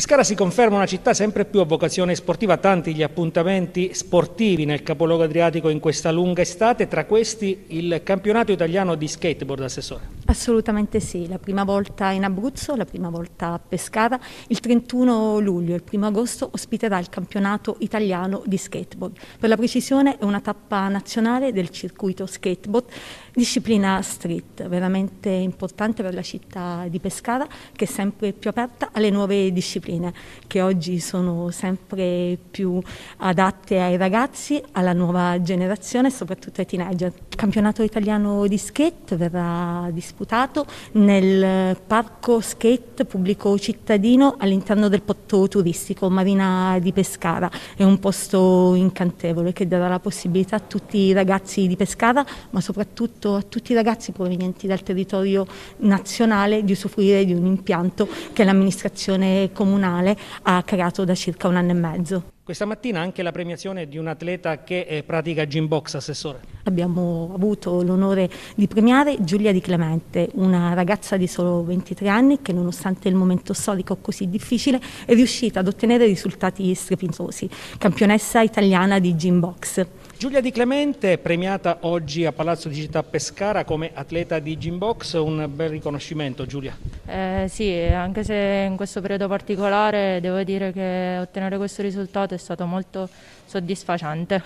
Pescara si conferma una città sempre più a vocazione sportiva, tanti gli appuntamenti sportivi nel capoluogo adriatico in questa lunga estate, tra questi il campionato italiano di skateboard, assessore. Assolutamente sì, la prima volta in Abruzzo, la prima volta a Pescara, il 31 luglio e il 1 agosto ospiterà il campionato italiano di skateboard. Per la precisione è una tappa nazionale del circuito skateboard, disciplina street, veramente importante per la città di Pescara che è sempre più aperta alle nuove discipline che oggi sono sempre più adatte ai ragazzi, alla nuova generazione e soprattutto ai teenager campionato italiano di skate verrà disputato nel eh, parco skate pubblico cittadino all'interno del porto turistico Marina di Pescara. È un posto incantevole che darà la possibilità a tutti i ragazzi di Pescara, ma soprattutto a tutti i ragazzi provenienti dal territorio nazionale di usufruire di un impianto che l'amministrazione comunale ha creato da circa un anno e mezzo. Questa mattina anche la premiazione di un atleta che eh, pratica gym box, Assessore. Abbiamo avuto l'onore di premiare Giulia Di Clemente, una ragazza di solo 23 anni che nonostante il momento storico così difficile è riuscita ad ottenere risultati strepitosi, campionessa italiana di gym box. Giulia Di Clemente, premiata oggi a Palazzo di Città Pescara come atleta di gym box, un bel riconoscimento Giulia. Eh, sì, anche se in questo periodo particolare devo dire che ottenere questo risultato è stato molto soddisfacente.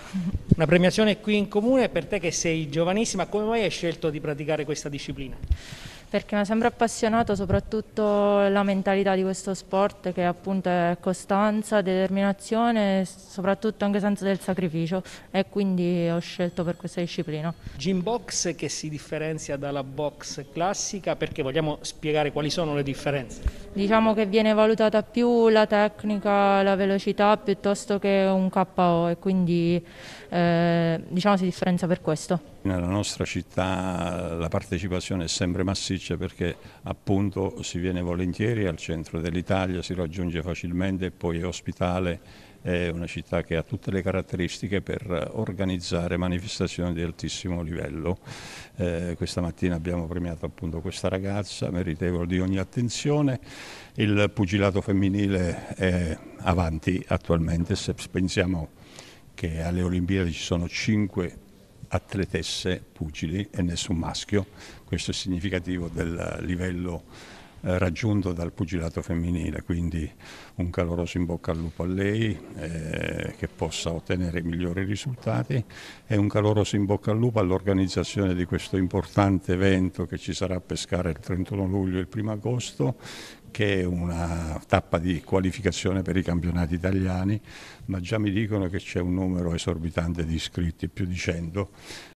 Una premiazione qui in comune per te che sei giovanissima, come mai hai scelto di praticare questa disciplina? perché mi ha sempre appassionato soprattutto la mentalità di questo sport che appunto è costanza, determinazione e soprattutto anche senso del sacrificio e quindi ho scelto per questa disciplina. Gym box che si differenzia dalla box classica perché vogliamo spiegare quali sono le differenze? Diciamo che viene valutata più la tecnica, la velocità piuttosto che un KO e quindi eh, diciamo si differenzia per questo. Nella nostra città la partecipazione è sempre massiccia perché appunto si viene volentieri al centro dell'Italia, si raggiunge facilmente e poi è Ospitale è una città che ha tutte le caratteristiche per organizzare manifestazioni di altissimo livello. Eh, questa mattina abbiamo premiato appunto questa ragazza, meritevole di ogni attenzione. Il pugilato femminile è avanti attualmente, se pensiamo che alle Olimpiadi ci sono cinque atletesse pugili e nessun maschio, questo è significativo del livello eh, raggiunto dal pugilato femminile, quindi un caloroso in bocca al lupo a lei eh, che possa ottenere i migliori risultati e un caloroso in bocca al lupo all'organizzazione di questo importante evento che ci sarà a pescare il 31 luglio e il 1 agosto che è una tappa di qualificazione per i campionati italiani, ma già mi dicono che c'è un numero esorbitante di iscritti, più di 100,